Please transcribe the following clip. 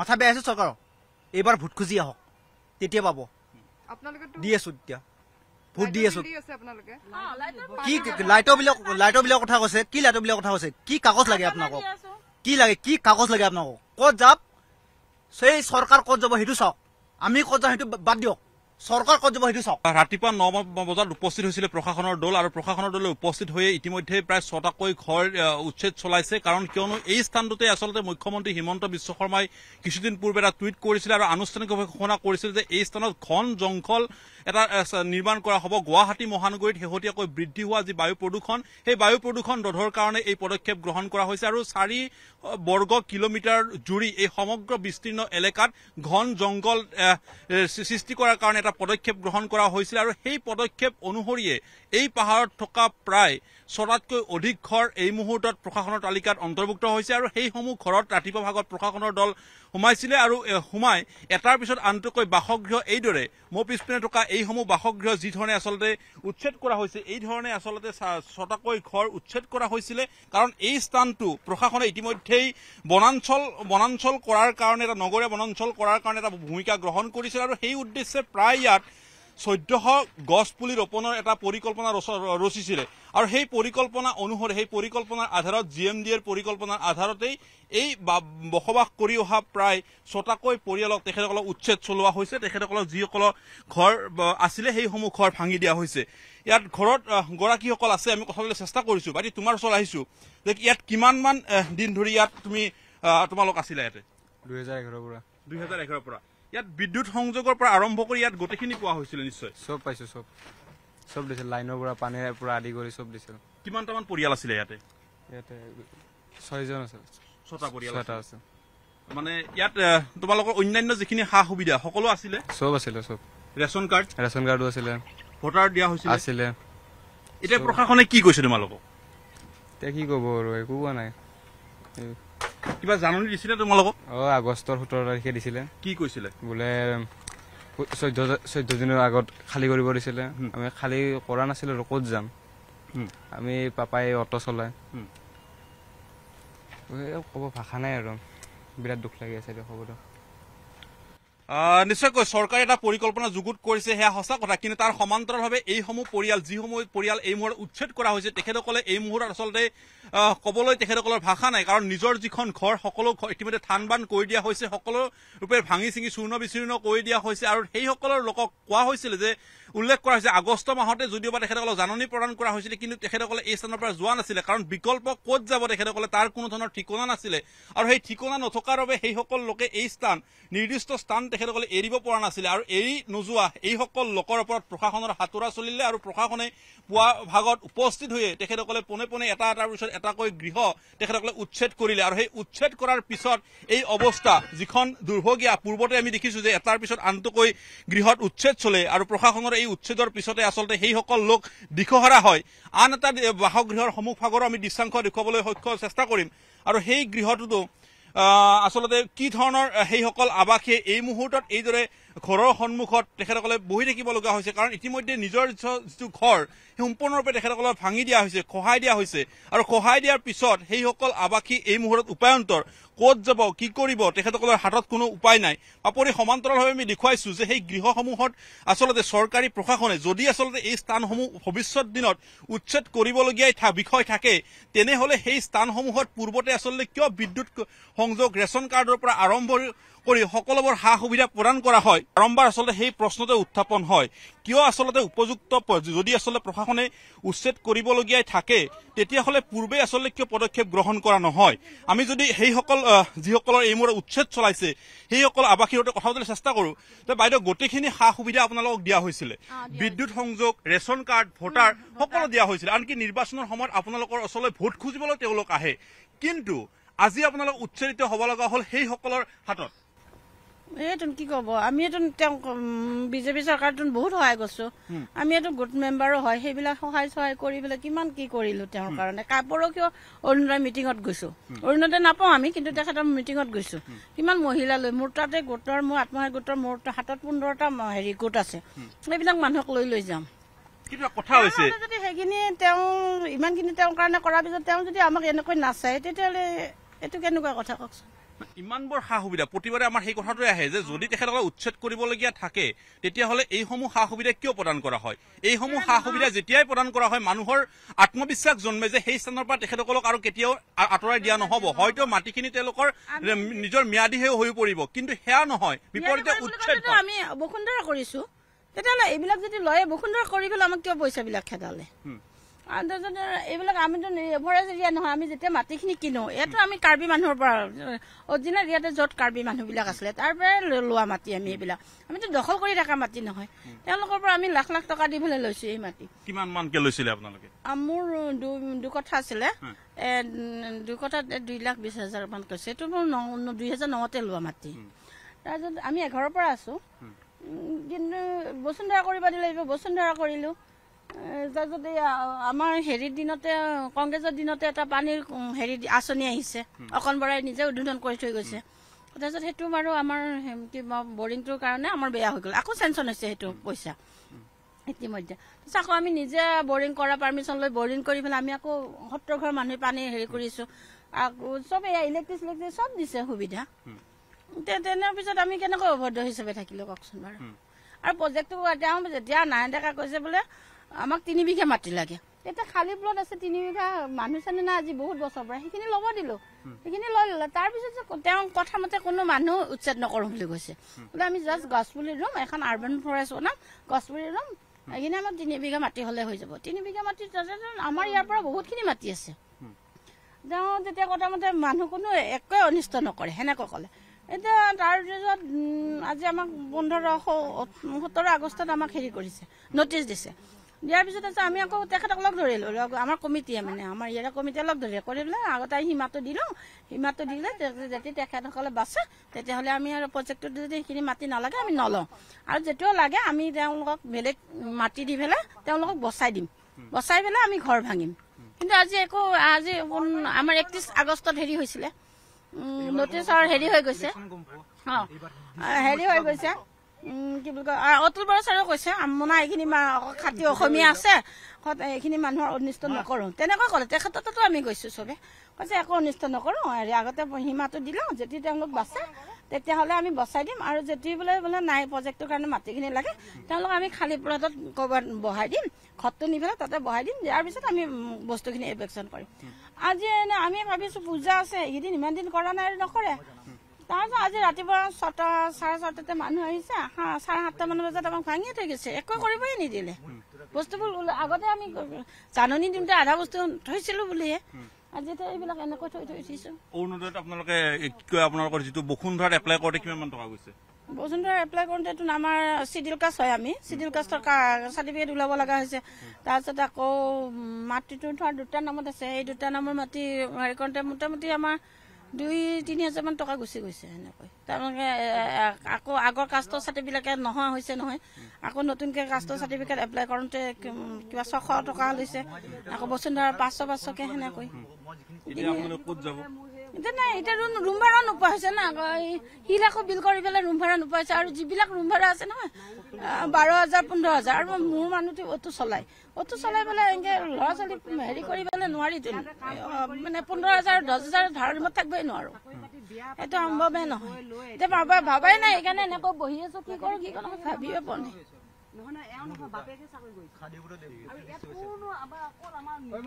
মাথা বেয়া আছে চৰকাৰক এইবাৰ ভোট খুজি আহক তেতিয়া পাব দি আছো তেতিয়া ভোট দি আছো কি লাইটৰ বিলাক লাইটৰ বিলাক কথা কৈছে কি লাইটৰ বিলাক কথা কৈছে কি কাগজ লাগে আপোনালোকক কি লাগে কি কাগজ লাগে আপোনালোকক কত যাব সেই চৰকাৰ কত যাব সেইটো চাওক আমি কত যাওঁ সেইটো বাদ দিয়ক চৰকাৰ কত বহি চাওক ৰাতিপুৱা ন বজাত উপস্থিত হৈছিলে প্ৰশাসনৰ দল আৰু প্ৰশাসনৰ দলে উপস্থিত হৈয়ে ইতিমধ্যে প্ৰায় ছটাকৈ ঘৰ উচ্ছেদ চলাইছে কাৰণ কিয়নো এই স্থানটোতে আচলতে মুখ্যমন্ত্ৰী হিমন্ত বিশ্ব শৰ্মাই কিছুদিন পূৰ্বে এটা টুইট কৰিছিলে আৰু আনুষ্ঠানিকভাৱে ঘোষণা কৰিছিল যে এই স্থানত ঘন জংঘল এটা নিৰ্মাণ কৰা হ'ব গুৱাহাটী মহানগৰীত শেহতীয়াকৈ বৃদ্ধি হোৱা যি বায়ু প্ৰদূষণ সেই বায়ু প্ৰদূষণ ৰোধৰ কাৰণে এই পদক্ষেপ গ্ৰহণ কৰা হৈছে আৰু চাৰি বৰ্গ কিলোমিটাৰ জুৰি এই সমগ্ৰ বিস্তীৰ্ণ এলেকাত ঘন জংঘল সৃষ্টি কৰাৰ কাৰণে এটা পদক্ষেপ গ্ৰহণ কৰা হয়েছিল আৰু সেই পদক্ষেপ অনুসৰিয়ে এই পাহাৰত থকা প্ৰায় ছটাতকৈ অধিক ঘৰ এই মুহূৰ্তত প্ৰশাসনৰ তালিকাত অন্তৰ্ভুক্ত হৈছে আৰু সেইসমূহ ঘৰত ৰাতিপুৱা ভাগত প্ৰশাসনৰ দল সোমাইছিলে আৰু সোমাই এটাৰ পিছত আনটক বাসগৃহ এইদৰে মপিছপিনে থাকা থকা এইসমূহ বাসগৃহ যেন আচলতে উচ্ছেদ কৰা হয়েছে এই ধৰনেৰ আসলে ছটাক ঘৰ উচ্ছেদ কৰা হৈছিলে কাৰণ এই স্থানটো প্ৰশাসনে ইতিমধ্যেই বনাঞ্চল বনাঞ্চল কৰাৰ কাৰণে এটা নগৰীয় বনাঞ্চল কৰাৰ কাৰণে এটা ভূমিকা গ্ৰহণ কৰেছিল আৰু সেই উদ্দেশ্যে প্ৰায় ইয়াত চৈধ্যশ গছ পুলি ৰোপণৰ এটা পৰিকল্পনা ৰচিছিলে আৰু সেই পৰিকল্পনা অনুসৰি সেই পৰিকল্পনাৰ আধাৰত জি এম ডি এৰ পৰিকল্পনাৰ আধাৰতেই এই বসবাস কৰি অহা প্ৰায় ছটাকৈ পৰিয়ালক তেখেতসকলক উচ্ছেদ চলোৱা হৈছে তেখেতসকলক যিসকলৰ ঘৰ আছিলে সেইসমূহ ঘৰ ভাঙি দিয়া হৈছে ইয়াত ঘৰত গৰাকীসকল আছে আমি কথাবলৈ চেষ্টা কৰিছো বাকী তোমাৰ ওচৰত আহিছো যে ইয়াত কিমান মান দিন ধৰি ইয়াত তুমি তোমালোক আছিলা ইয়াতে দুহেজাৰ এঘাৰৰ পৰা দুহেজাৰ এঘাৰৰ পৰা ইয়াত বিদ্যুৎ সংযোগৰ পৰা আৰম্ভ কৰি ইয়াত গোটেইখিনি পোৱা হৈছিল নিশ্চয় চব পাইছো চব চব দিছিল লাইনৰ পৰা পানীৰে পৰা আদি কৰি চব দিছিল কিমানটামান পৰিয়াল আছিলে ইয়াতে ইয়াতে ছয়জন আছিল ছটা পৰিয়াল ছটা আছে মানে ইয়াত তোমালোকৰ অন্যান্য যিখিনি সা সুবিধা সকলো আছিলে চব আছিলে চব ৰেচন কাৰ্ড ৰেচন কাৰ্ডো আছিলে ভোটাৰ দিয়া হৈছিল আছিলে এতিয়া প্ৰশাসনে কি কৈছে তোমালোকক এতিয়া কি ক'ব আৰু একো কোৱা নাই কিবা জাননী দিছিলে তোমালোকক অ' আগষ্টৰ সোতৰ তাৰিখে দিছিলে কি কৈছিলে বোলে চৈধ্য চৈধ্য দিনৰ আগত খালী কৰিব দিছিলে আমি খালী কৰা নাছিলোঁ আৰু ক'ত যাম আমি পাপাই অট' চলাই ক'ব ভাষা নাই আৰু বিৰাট দুখ লাগি আছে খবৰটো নিশ্চয়কৈ চৰকাৰে এটা পৰিকল্পনা যুগুত কৰিছে সেয়া সঁচা কথা কিন্তু তাৰ সমান্তৰভাৱে এইসমূহ পৰিয়াল যিসমূহ পৰিয়াল এই মুহূৰ্তত উচ্ছেদ কৰা হৈছে তেখেতসকলে এই মুহূৰ্তত আচলতে কবলৈ তেখেতসকলৰ ভাষা নাই কাৰণ নিজৰ যিখন ঘৰ সকলো ইতিমধ্যে থান বান কৰি দিয়া হৈছে সকলো ৰূপে ভাঙি চিঙি চূৰ্ণ বিচূৰ্ণ কৰি দিয়া হৈছে আৰু সেইসকলৰ লোকক কোৱা হৈছিল যে উল্লেখ কৰা হৈছে আগষ্ট মাহতে যদিও বা তেখেতসকলক জাননী প্ৰদান কৰা হৈছিলে কিন্তু তেখেতসকলে এই স্থানৰ পৰা যোৱা নাছিলে কাৰণ বিকল্প কত যাব তেখেতসকলে তাৰ কোনো ধৰণৰ ঠিকনা নাছিলে আৰু সেই ঠিকনা নথকাৰ বাবে সেইসকল লোকে এই স্থান নিৰ্দিষ্ট স্থান তেখেতসকলে এৰিব পৰা নাছিলে আৰু এৰি নোযোৱা এইসকল লোকৰ ওপৰত প্ৰশাসনৰ হাতোৰা চলিলে আৰু প্ৰশাসনে পুৱা ভাগত উপস্থিত হৈয়ে তেখেতসকলে পোনে পোনে এটা এটাৰ পিছত এটাকৈ গৃহ তেখেতসকলে উচ্ছেদ কৰিলে আৰু সেই উচ্ছেদ কৰাৰ পিছত এই অৱস্থা যিখন দুৰ্ভগীয়া পূৰ্বতে আমি দেখিছো যে এটাৰ পিছত আনটোকৈ গৃহত উচ্ছেদ চলে আৰু প্ৰশাসনৰ এই উচ্ছেদৰ পিছতে আচলতে সেইসকল লোক দিশহৰা হয় আন এটা বাসগৃহৰ সমূহ ভাগৰো আমি দৃশ্যাংশ দেখুৱাবলৈ সক্ষম চেষ্টা কৰিম আৰু সেই গৃহটোতো আচলতে কি ধৰণৰ সেইসকল আৱাসীয়ে এই মুহূৰ্তত এইদৰে ঘৰৰ সন্মুখত তেখেতসকলে বহি থাকিব লগা হৈছে কাৰণ ইতিমধ্যে নিজৰ যিটো ঘৰ সেই সম্পূৰ্ণৰূপে তেখেতসকলক ভাঙি দিয়া হৈছে খহাই দিয়া হৈছে আৰু খহাই দিয়াৰ পিছত সেইসকল আৱাসী এই মুহূৰ্তত উপায়ন্তৰ কত যাব কি কৰিব তেখেতসকলৰ হাতত কোনো উপায় নাই আপুনি সমান্তৰালভাৱে আমি দেখুৱাইছো যে সেই গৃহসমূহত আচলতে চৰকাৰী প্ৰশাসনে যদি আচলতে এই স্থানসমূহ ভৱিষ্যত দিনত উচ্ছেদ কৰিবলগীয়া বিষয় থাকে তেনেহলে সেই স্থানসমূহত পূৰ্বতে আচলতে কিয় বিদ্যুৎ সংযোগ ৰেচন কাৰ্ডৰ পৰা আৰম্ভ কৰি সকলোবোৰ সা সুবিধা প্ৰদান কৰা হয় বাৰম্বাৰ আচলতে সেই প্ৰশ্নটো উত্থাপন হয় কিয় আচলতে উপযুক্ত যদি আচলতে প্ৰশাসনে উচ্ছেদ কৰিবলগীয়াই থাকে তেতিয়াহ'লে পূৰ্বে আচলতে কিয় পদক্ষেপ গ্ৰহণ কৰা নহয় আমি যদি সেইসকল যিসকলৰ এই মূৰত উচ্ছেদ চলাইছে সেইসকল আৱাসীৰ সৈতে কথা পাতিবলৈ চেষ্টা কৰোঁ যে বাইদেউ গোটেইখিনি সা সুবিধা আপোনালোকক দিয়া হৈছিলে বিদ্যুৎ সংযোগ ৰেচন কাৰ্ড ভোটাৰ সকলো দিয়া হৈছিলে আনকি নিৰ্বাচনৰ সময়ত আপোনালোকৰ ওচৰলৈ ভোট খুজিবলৈ তেওঁলোক আহে কিন্তু আজি আপোনালোক উচ্ছেদিত হ'ব লগা হ'ল সেইসকলৰ হাতত এইটোন কি ক'ব আমি এইটোন তেওঁ বিজেপি চৰকাৰটো বহুত সহায় কৰিছো আমি এইটো গোট মেম্বাৰো হয় সেইবিলাক সহায় চহায় কৰি পেলাই কিমান কি কৰিলো তেওঁৰ কাৰণে কাপোৰো কিয় অৰুণোদয় মিটিঙত গৈছো অৰুণোদয় নাপাওঁ আমি কিন্তু তেখেতৰ মিটিঙত গৈছো কিমান মহিলা লৈ মোৰ তাতে গোটৰ মোৰ আত্মসহায়ক গোটৰ মোৰ হাতত পোন্ধৰটা হেৰি গোট আছে সেইবিলাক মানুহক লৈ লৈ যাম যদি সেইখিনি তেওঁ ইমানখিনি তেওঁৰ কাৰণে কৰাৰ পিছত তেওঁ যদি আমাক এনেকৈ নাচায় তেতিয়াহ'লে এইটো কেনেকুৱা কথা কওকচোন ইমানবোৰ সা সুবিধা প্ৰতিবাৰে আমাৰ সেই কথাটোৱে আহে যে যদি তেখেতসকলে উচ্ছেদ কৰিবলগীয়া থাকে তেতিয়াহ'লে এইসমূহ সা সুবিধা কিয় প্ৰদান কৰা হয় এইসমূহ সা সুবিধা যেতিয়াই প্ৰদান কৰা হয় মানুহৰ আত্মবিশ্বাস জন্মে যে সেই স্থানৰ পৰা তেখেতসকলক আৰু কেতিয়াও আঁতৰাই দিয়া নহ'ব হয়তো মাটিখিনি তেওঁলোকৰ নিজৰ ম্যাদীহে হৈ পৰিব কিন্তু সেয়া নহয় বিপৰীতে উচ্ছেদ আমি বসুন্ধৰা কৰিছো তেতিয়াহ'লে এইবিলাক যদি লয় বসুন্ধৰা কৰি গ'লে আমাক কিয় পইচাবিলাক খেদালে এইবিলাক আমিতো এভৰেজ এৰিয়া নহয় আমি যেতিয়া মাটিখিনি কিনো এইটো আমি কাৰ্বি মানুহৰ পৰা অৰিজিনেল ইয়াতে য'ত কাৰ্বি মানুহবিলাক আছিলে তাৰ পৰাই লোৱা মাটি আমি এইবিলাক আমিতো দখল কৰি থকা মাটি নহয় তেওঁলোকৰ পৰা আমি লাখ লাখ টকা দি পেলাই লৈছো এই মাটি কিমানকে মোৰ দুকঠা আছিলে দুকঠাত দুই লাখ বিশ হাজাৰ মান কৈছে এইটো মোৰ দুই হাজাৰ নতে লোৱা মাটি তাৰপিছত আমি এঘৰৰ পৰা আছো কিন্তু বসুন্ধৰা কৰিব দিলে বসুন্ধৰা কৰিলো যদি আমাৰ হেৰিৰ দিনতে কংগ্ৰেছৰ দিনতে এটা পানীৰ হেৰি আঁচনি আহিছে অকন বৰাই নিজে উদ্বোধন কৰি থৈ গৈছে তাৰপিছত সেইটো বাৰু আমাৰ কি বৰিংটোৰ কাৰণে আমাৰ বেয়া হৈ গ'ল আকৌ চেনচন হৈছে সেইটো পইচা ইতিমধ্যে তাৰপিছত আকৌ আমি নিজে বৰিং কৰা পাৰ্মিশ্যন লৈ বৰিং কৰি পেলাই আমি আকৌ সত্তৰ ঘৰ মানুহে পানী হেৰি কৰিছোঁ আকৌ চব এয়া ইলেক্ট্ৰিক চিলেক্ট্ৰিক চব দিছে সুবিধা তেনেৰ পিছত আমি কেনেকৈ অভদ্ৰ হিচাপে থাকিলোঁ কওকচোন বাৰু আৰু প্ৰজেক্টটো এতিয়া যেতিয়া নাই ডেকা কৈছে বোলে আমাক তিনি বিঘা মাটি লাগে এতিয়া খালী প্লট আছে তিনি বিঘা মানুহ চানে নাই আজি বহুত বছৰ পৰা সেইখিনি ল'ব দিলোঁ সেইখিনি লৈ ল'লে তাৰপিছত তেওঁ কথামতে কোনো মানুহ উচ্ছেদ নকৰোঁ বুলি কৈছে বোলে আমি জাষ্ট গছপুলি ৰুম এখন আৰ্বান ফৰেষ্ট বনাম গছপুলি ৰুম সেইখিনি আমাৰ তিনি বিঘা মাটি হ'লে হৈ যাব তিনি বিঘা মাটি আমাৰ ইয়াৰ পৰা বহুতখিনি মাটি আছে তেওঁ তেতিয়া কথামতে মানুহ কোনো একোৱে অনিষ্ট নকৰে সেনেকৈ ক'লে এতিয়া তাৰপিছত আজি আমাক পোন্ধৰ সোতৰ আগষ্টত আমাক হেৰি কৰিছে নটিছ দিছে দিয়াৰ পিছত আছে আমি আকৌ তেখেতক লগ ধৰিলোঁ লগ আমাৰ কমিটিয়ে মানে আমাৰ ইয়াৰে কমিটিয়ে লগ ধৰিলে কৰি পেলাই আগতে আমি সীমাটো দিলোঁ সীমাটো দিলে যেতিয়া তেখেতসকলে বাছে তেতিয়াহ'লে আমি আৰু প্ৰজেক্টত যদি সেইখিনি মাটি নালাগে আমি নলওঁ আৰু যেতিয়াও লাগে আমি তেওঁলোকক বেলেগ মাটি দি পেলাই তেওঁলোকক বচাই দিম বচাই পেলাই আমি ঘৰ ভাঙিম কিন্তু আজি একো আজি আমাৰ একত্ৰিছ আগষ্টত হেৰি হৈছিলে নটিছৰ হেৰি হৈ গৈছে অঁ হেৰি হৈ গৈছে কি বুলি কয় অতুল বৰা ছাৰেও কৈছে মানে এইখিনি খাতি অসমীয়া আছে এইখিনি মানুহৰ অনিষ্ট নকৰোঁ তেনেকৈ ক'লে তেখেততো আমি গৈছোঁ চবে কৈছে একো অনিষ্ট নকৰোঁ হেৰি আগতে সীমাটো দিলোঁ যদি তেওঁলোক বাচে তেতিয়াহ'লে আমি বচাই দিম আৰু যদি বোলে বোলে নাই প্ৰজেক্টটোৰ কাৰণে মাটিখিনি লাগে তেওঁলোক আমি খালী প্লটত ক'ৰবাত বহাই দিম ঘৰটো নি পেলাই তাতে বহাই দিম দিয়াৰ পিছত আমি বস্তুখিনি এভেকশ্যন কৰিম আজি এনে আমি ভাবিছোঁ পূজা আছে এইকেইদিন ইমান দিন কৰা নাই আৰু নকৰে তাৰপিছত আজি ৰাতিপুৱা ছটা চাৰে ছটাতে মানুহ আহিছে চাৰে সাতটা মান বজাত আমাক ভাঙিয়ে থৈ গৈছে একো কৰিবই নিদিলে বস্তুবোৰ আগতে আমি জাননী দিওঁতে আধা বস্তু থৈছিলো বুলিয়ে চাৰ্টিফিকেট ওলাব লগা হৈছে তাৰপিছত আকৌ মাতৃটো থোৱাৰ দুটা নামত আছে এই দুটা নামৰ মাটি হেৰি কৰোঁতে মোটামুটি আমাৰ দুই তিনি হাজাৰমান টকা গুচি গৈছে সেনেকৈ তাৰমানে আকৌ আগৰ কাষ্টৰ চাৰ্টিফিকেট নোহোৱা হৈছে নহয় আকৌ নতুনকৈ কাষ্টৰ চাৰ্টিফিকেট এপ্লাই কৰোঁতে কিবা ছশ টকা লৈছে আকৌ বসুন্ধৰা পাঁচশ পাঁচশকৈ সেনেকৈ room for no person. He lack of Bill Corrigal and room for no person. Are Gibilla room for us and Barraza Pundas are more manu to what to solai. What to solai and get lost in America even and worried in Pundas are dozens of Harmotak by Noro. At Ambobeno. The Baba Baba and I can and go here so he got a happy upon him.